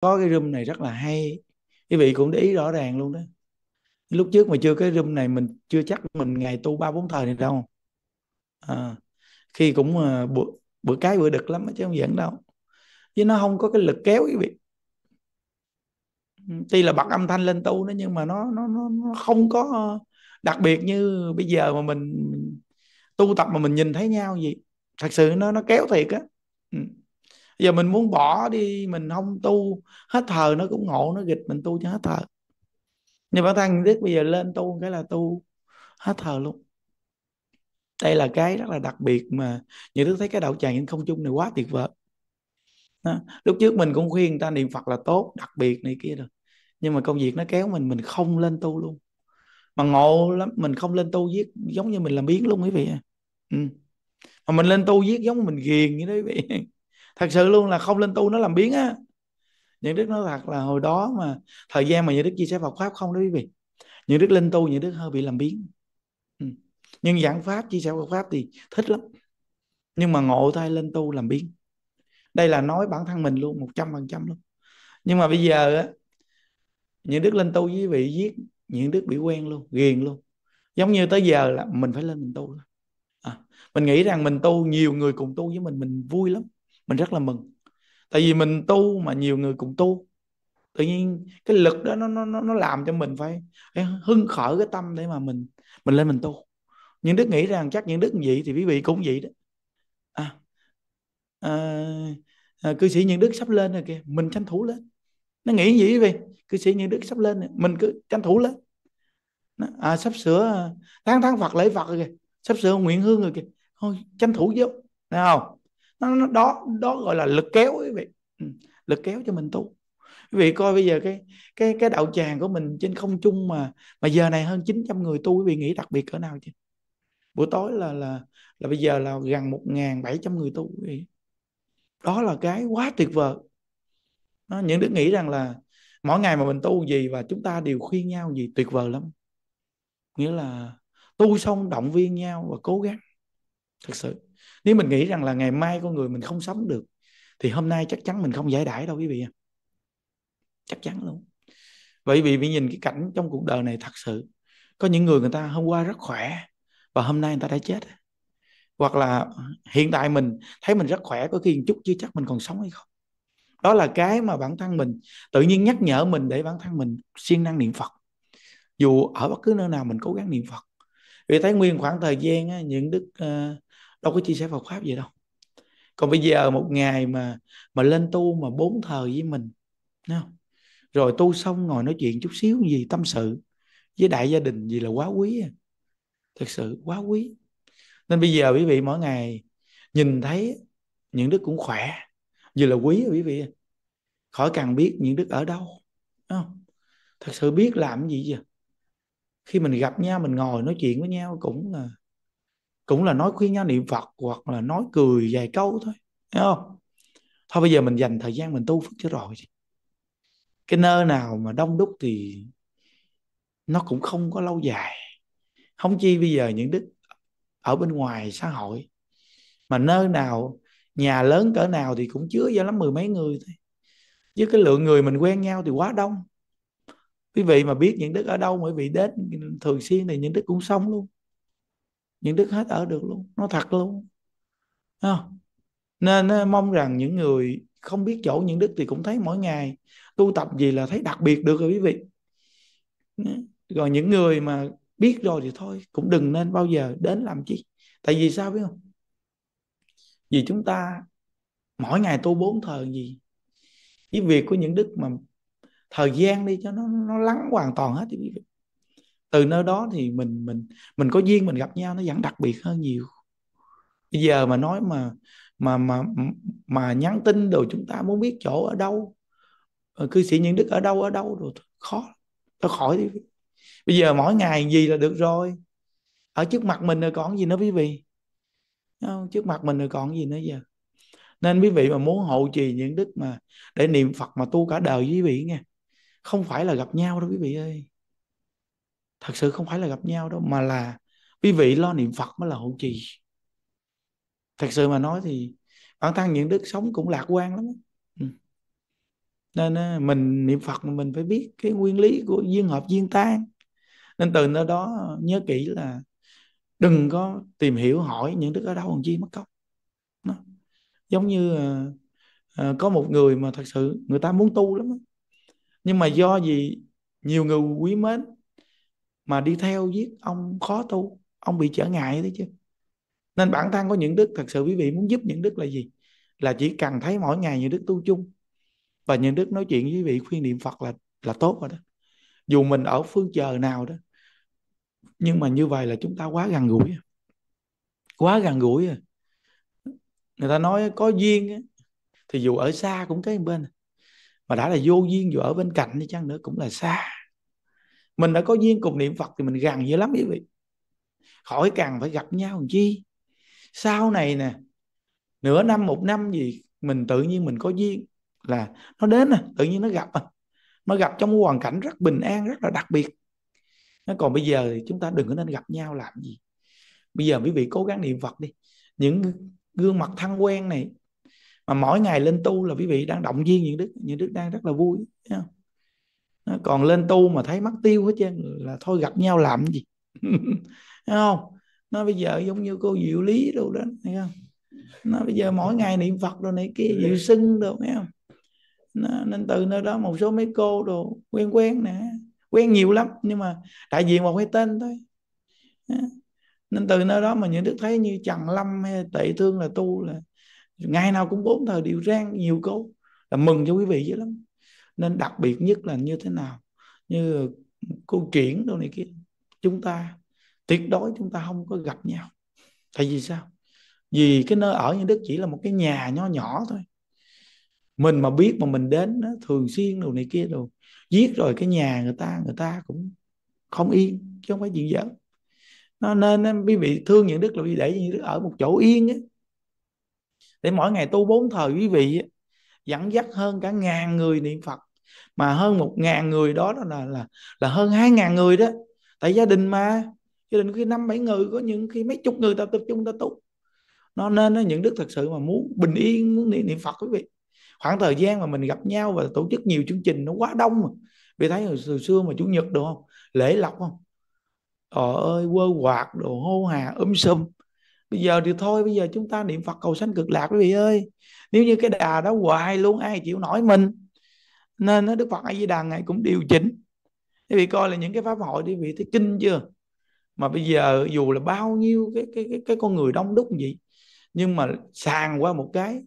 có cái room này rất là hay quý vị cũng để ý rõ ràng luôn đó lúc trước mà chưa cái room này mình chưa chắc mình ngày tu ba bốn thời này đâu à, khi cũng uh, bữa, bữa cái bữa đực lắm chứ không giỡn đâu chứ nó không có cái lực kéo quý vị ừ, tuy là bật âm thanh lên tu nó nhưng mà nó nó nó, không có à, đặc biệt như bây giờ mà mình, mình tu tập mà mình nhìn thấy nhau gì thật sự nó nó kéo thiệt á ừ giờ mình muốn bỏ đi mình không tu hết thờ nó cũng ngộ nó gịch mình tu cho hết thờ nhưng bản thân biết bây giờ lên tu cái là tu hết thờ luôn đây là cái rất là đặc biệt mà những đức thấy cái đạo tràng trên không chung này quá tuyệt vời đó. lúc trước mình cũng khuyên người ta niệm phật là tốt đặc biệt này kia rồi nhưng mà công việc nó kéo mình mình không lên tu luôn mà ngộ lắm mình không lên tu viết giống như mình làm biến luôn quý vị ừ. mà mình lên tu viết giống như mình ghiền như đó quý vị thật sự luôn là không lên tu nó làm biến á những đức nói thật là hồi đó mà thời gian mà những đức chia sẻ Phật pháp không đó quý vị những đức lên tu những đức hơi bị làm biến ừ. nhưng giảng pháp chia sẻ Phật pháp thì thích lắm nhưng mà ngộ tay lên tu làm biến đây là nói bản thân mình luôn một trăm phần trăm luôn nhưng mà bây giờ á những đức lên tu với vị giết những đức bị quen luôn ghiền luôn giống như tới giờ là mình phải lên mình tu à, mình nghĩ rằng mình tu nhiều người cùng tu với mình mình vui lắm mình rất là mừng tại vì mình tu mà nhiều người cũng tu tự nhiên cái lực đó nó nó nó làm cho mình phải, phải hưng khởi cái tâm để mà mình mình lên mình tu nhưng đức nghĩ rằng chắc những đức vậy thì quý vị cũng vậy đó à, à, à cư sĩ những đức sắp lên rồi kìa mình tranh thủ lên nó nghĩ gì quý cư sĩ những đức sắp lên rồi. mình cứ tranh thủ lên à, sắp sửa à, tháng tháng phật lễ phật rồi kìa sắp sửa nguyện hương rồi kìa thôi tranh thủ vô nào nó, nó đó đó gọi là lực kéo quý vị ừ, lực kéo cho mình tu quý vị coi bây giờ cái cái cái đạo tràng của mình trên không trung mà mà giờ này hơn 900 người tu quý vị nghĩ đặc biệt cỡ nào chứ buổi tối là là là bây giờ là gần 1.700 người tu quý vị đó là cái quá tuyệt vời đó, những đứa nghĩ rằng là mỗi ngày mà mình tu gì và chúng ta đều khuyên nhau gì tuyệt vời lắm nghĩa là tu xong động viên nhau và cố gắng thật sự nếu mình nghĩ rằng là ngày mai con người mình không sống được thì hôm nay chắc chắn mình không giải đãi đâu quý vị chắc chắn luôn vậy vì bị nhìn cái cảnh trong cuộc đời này thật sự có những người người ta hôm qua rất khỏe và hôm nay người ta đã chết hoặc là hiện tại mình thấy mình rất khỏe có khi một chút chứ chắc mình còn sống hay không đó là cái mà bản thân mình tự nhiên nhắc nhở mình để bản thân mình siêng năng niệm phật dù ở bất cứ nơi nào mình cố gắng niệm phật vì thấy nguyên khoảng thời gian những đức ờ, đâu có chia sẻ Phật pháp gì đâu còn bây giờ một ngày mà mà lên tu mà bốn thời với mình không? rồi tu xong ngồi nói chuyện chút xíu gì tâm sự với đại gia đình gì là quá quý à. thật sự quá quý nên bây giờ quý vị mỗi ngày nhìn thấy những đức cũng khỏe vì là quý quý vị khỏi cần biết những đức ở đâu không? thật sự biết làm gì chưa khi mình gặp nhau mình ngồi nói chuyện với nhau cũng là cũng là nói khuyên nhau niệm phật hoặc là nói cười vài câu thôi thấy không thôi bây giờ mình dành thời gian mình tu phước cho rồi cái nơi nào mà đông đúc thì nó cũng không có lâu dài không chi bây giờ những đức ở bên ngoài xã hội mà nơi nào nhà lớn cỡ nào thì cũng chứa vô lắm mười mấy người thôi chứ cái lượng người mình quen nhau thì quá đông quý vị mà biết những đức ở đâu mà quý vị đến thường xuyên thì những đức cũng xong luôn những đức hết ở được luôn nó thật luôn nên mong rằng những người không biết chỗ những đức thì cũng thấy mỗi ngày tu tập gì là thấy đặc biệt được rồi quý vị rồi những người mà biết rồi thì thôi cũng đừng nên bao giờ đến làm chi tại vì sao biết không vì chúng ta mỗi ngày tu bốn thời gì cái việc của những đức mà thời gian đi cho nó nó lắng hoàn toàn hết thì quý vị từ nơi đó thì mình mình mình có duyên mình gặp nhau nó vẫn đặc biệt hơn nhiều bây giờ mà nói mà mà mà mà nhắn tin đồ chúng ta muốn biết chỗ ở đâu ờ, cư sĩ nhân đức ở đâu ở đâu rồi khó nó khỏi đi bây giờ mỗi ngày gì là được rồi ở trước mặt mình rồi còn gì nữa quý vị trước mặt mình rồi còn gì nữa giờ nên quý vị mà muốn hộ trì những đức mà để niệm phật mà tu cả đời quý vị nghe không phải là gặp nhau đâu quý vị ơi thật sự không phải là gặp nhau đâu mà là quý vị lo niệm phật mới là hộ trì thật sự mà nói thì bản thân những đức sống cũng lạc quan lắm ừ. nên mình niệm phật mình phải biết cái nguyên lý của duyên hợp duyên tan nên từ nơi đó nhớ kỹ là đừng có tìm hiểu hỏi những đức ở đâu còn chi mất công Nó. giống như ờ, ờ, có một người mà thật sự người ta muốn tu lắm nhưng mà do gì nhiều người quý mến mà đi theo giết ông khó tu ông bị trở ngại đấy chứ nên bản thân có những đức thật sự quý vị muốn giúp những đức là gì là chỉ cần thấy mỗi ngày những đức tu chung và những đức nói chuyện với quý vị khuyên niệm phật là là tốt rồi đó dù mình ở phương chờ nào đó nhưng mà như vậy là chúng ta quá gần gũi à. quá gần gũi rồi à. người ta nói có duyên thì dù ở xa cũng cái bên à. mà đã là vô duyên dù ở bên cạnh đi chăng nữa cũng là xa mình đã có duyên cùng niệm phật thì mình gần dữ lắm quý vị khỏi cần phải gặp nhau làm chi sau này nè nửa năm một năm gì mình tự nhiên mình có duyên là nó đến nè tự nhiên nó gặp nó gặp trong hoàn cảnh rất bình an rất là đặc biệt nó còn bây giờ thì chúng ta đừng có nên gặp nhau làm gì bây giờ quý vị cố gắng niệm phật đi những gương mặt thân quen này mà mỗi ngày lên tu là quý vị đang động viên những đức những đức đang rất là vui không? còn lên tu mà thấy mắt tiêu hết trơn là thôi gặp nhau làm gì thấy không nó bây giờ giống như cô diệu lý đâu đó thấy không nó bây giờ mỗi ngày niệm phật đồ này kia diệu sưng đồ nghe không nó, nên từ nơi đó một số mấy cô đồ quen quen nè quen nhiều lắm nhưng mà đại diện một cái tên thôi nên từ nơi đó mà những đức thấy như trần lâm hay tệ thương là tu là ngày nào cũng bốn thời đều rang nhiều cô là mừng cho quý vị dữ lắm nên đặc biệt nhất là như thế nào như câu chuyện đâu này kia chúng ta tuyệt đối chúng ta không có gặp nhau tại vì sao vì cái nơi ở như đức chỉ là một cái nhà nho nhỏ thôi mình mà biết mà mình đến đó, thường xuyên đồ này kia rồi giết rồi cái nhà người ta người ta cũng không yên chứ không phải chuyện giỡn nó nên quý vị thương những đức là quý để những đức ở một chỗ yên ấy. để mỗi ngày tu bốn thời quý vị dẫn dắt hơn cả ngàn người niệm phật mà hơn một ngàn người đó, là là là hơn hai ngàn người đó tại gia đình mà gia đình khi năm bảy người có những khi mấy chục người ta tập trung ta tụ nó nên nó những đức thật sự mà muốn bình yên muốn niệm, niệm phật quý vị khoảng thời gian mà mình gặp nhau và tổ chức nhiều chương trình nó quá đông mà vì thấy hồi xưa mà chủ nhật được không lễ lọc không trời ơi quơ quạt đồ hô hà um sùm bây giờ thì thôi bây giờ chúng ta niệm phật cầu sanh cực lạc quý vị ơi nếu như cái đà đó hoài luôn ai chịu nổi mình nên nó Đức Phật A Di Đà ngài cũng điều chỉnh Thế vị coi là những cái pháp hội đi vị thấy kinh chưa mà bây giờ dù là bao nhiêu cái cái cái, cái con người đông đúc vậy nhưng mà sàn qua một cái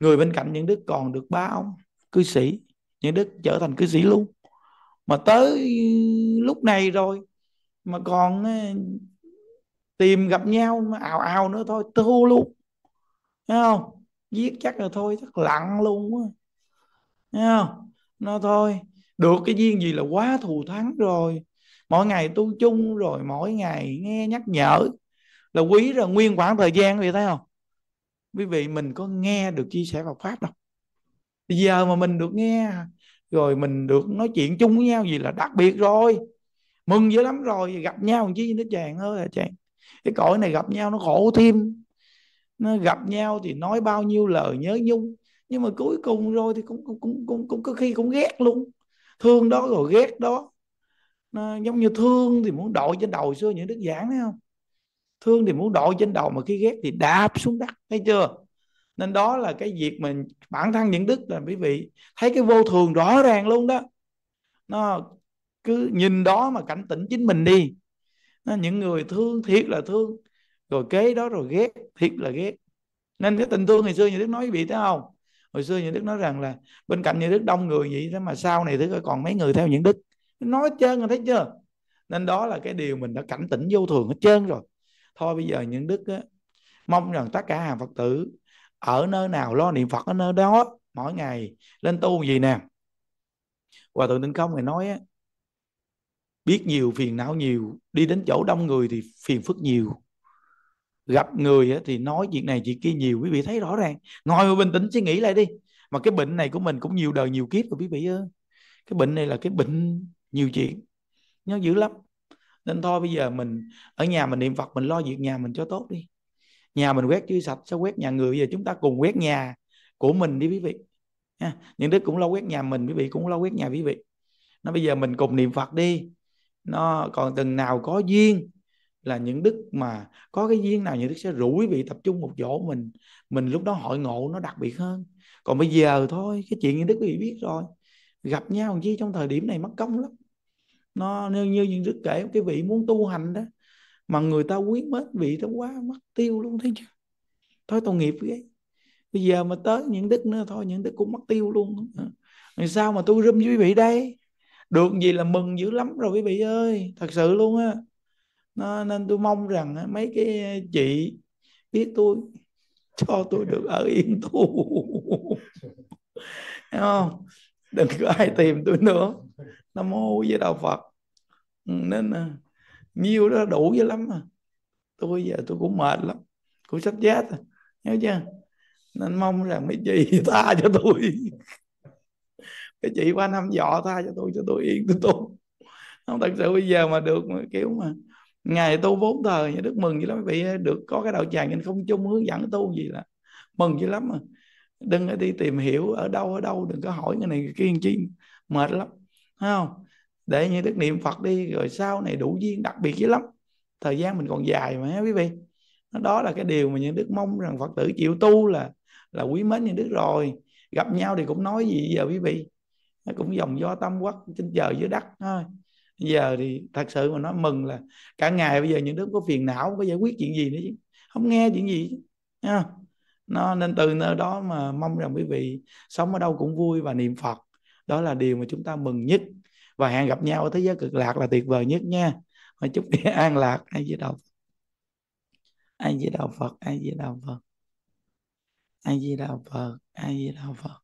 người bên cạnh những đức còn được ba ông cư sĩ những đức trở thành cư sĩ luôn mà tới lúc này rồi mà còn ờ, tìm gặp nhau mà ào ào nữa thôi thua luôn thấy không giết chắc là thôi chắc lặng luôn quá Thấy không? Nó thôi, được cái duyên gì là quá thù thắng rồi. Mỗi ngày tu chung rồi, mỗi ngày nghe nhắc nhở là quý rồi nguyên khoảng thời gian vậy thấy không? Quý vị mình có nghe được chia sẻ Phật pháp đâu. Bây giờ mà mình được nghe rồi mình được nói chuyện chung với nhau gì là đặc biệt rồi. Mừng dữ lắm rồi, gặp nhau chứ nó nữa chàng ơi là chàng. Cái cõi này gặp nhau nó khổ thêm. Nó gặp nhau thì nói bao nhiêu lời nhớ nhung nhưng mà cuối cùng rồi thì cũng cũng cũng cũng, cũng có khi cũng ghét luôn thương đó rồi ghét đó nó giống như thương thì muốn đội trên đầu xưa những đức giảng thấy không thương thì muốn đội trên đầu mà khi ghét thì đạp xuống đất thấy chưa nên đó là cái việc mình bản thân những đức là quý vị thấy cái vô thường rõ ràng luôn đó nó cứ nhìn đó mà cảnh tỉnh chính mình đi nó, những người thương thiệt là thương rồi kế đó rồi ghét thiệt là ghét nên cái tình thương ngày xưa như đức nói quý vị thấy không hồi xưa những đức nói rằng là bên cạnh những đức đông người vậy đó mà sau này đức còn mấy người theo những đức nói trơn rồi thấy chưa nên đó là cái điều mình đã cảnh tỉnh vô thường hết trơn rồi thôi bây giờ những đức á, mong rằng tất cả hàng phật tử ở nơi nào lo niệm phật ở nơi đó mỗi ngày lên tu gì nè hòa thượng tinh không người nói á, biết nhiều phiền não nhiều đi đến chỗ đông người thì phiền phức nhiều gặp người thì nói chuyện này chuyện kia nhiều quý vị thấy rõ ràng ngồi bình tĩnh suy nghĩ lại đi mà cái bệnh này của mình cũng nhiều đời nhiều kiếp rồi quý vị ơi cái bệnh này là cái bệnh nhiều chuyện nó dữ lắm nên thôi bây giờ mình ở nhà mình niệm phật mình lo việc nhà mình cho tốt đi nhà mình quét chưa sạch sao quét nhà người bây giờ chúng ta cùng quét nhà của mình đi quý vị ha. những đứa cũng lo quét nhà mình quý vị cũng lo quét nhà quý vị nó bây giờ mình cùng niệm phật đi nó còn từng nào có duyên là những đức mà có cái duyên nào những đức sẽ rủ quý vị tập trung một chỗ mình mình lúc đó hội ngộ nó đặc biệt hơn còn bây giờ thôi cái chuyện những đức quý vị biết rồi gặp nhau chi trong thời điểm này mất công lắm nó nếu như những đức kể cái vị muốn tu hành đó mà người ta quý mến vị đó quá mất tiêu luôn thấy chưa thôi tội nghiệp ghê bây giờ mà tới những đức nữa thôi những đức cũng mất tiêu luôn rồi sao mà tu râm với quý vị đây được gì là mừng dữ lắm rồi quý vị ơi thật sự luôn á nó, nên tôi mong rằng mấy cái chị biết tôi cho tôi được ở yên tu không đừng có ai tìm tôi nữa nó mô với đạo phật ừ, nên à, nhiêu đó đủ với lắm mà tôi giờ tôi cũng mệt lắm cũng sắp chết rồi nhớ chưa nên mong rằng mấy chị tha cho tôi cái chị qua năm dọ tha cho tôi cho tôi yên tôi tu không thật sự bây giờ mà được mà kiểu mà ngày tu vốn thời nhà đức mừng dữ lắm quý vị à, được có cái đạo tràng nên không chung hướng dẫn tu gì là mừng dữ lắm mà đừng đi tìm hiểu ở đâu ở đâu đừng có hỏi người này cái kia chi mệt lắm thấy không để như đức niệm phật đi rồi sau này đủ duyên đặc biệt dữ lắm thời gian mình còn dài mà quý vị đó là cái điều mà những đức mong rằng phật tử chịu tu là là quý mến những đức rồi gặp nhau thì cũng nói gì giờ quý vị cũng dòng do tâm quắc trên trời dưới đất thôi giờ thì thật sự mà nói mừng là cả ngày bây giờ những đứa có phiền não không có giải quyết chuyện gì nữa chứ không nghe chuyện gì Nha. nó nên từ nơi đó mà mong rằng quý vị sống ở đâu cũng vui và niệm phật đó là điều mà chúng ta mừng nhất và hẹn gặp nhau ở thế giới cực lạc là tuyệt vời nhất nha và chúc an lạc ai với đạo ai với đạo phật ai với đạo phật ai với đạo phật ai với đạo phật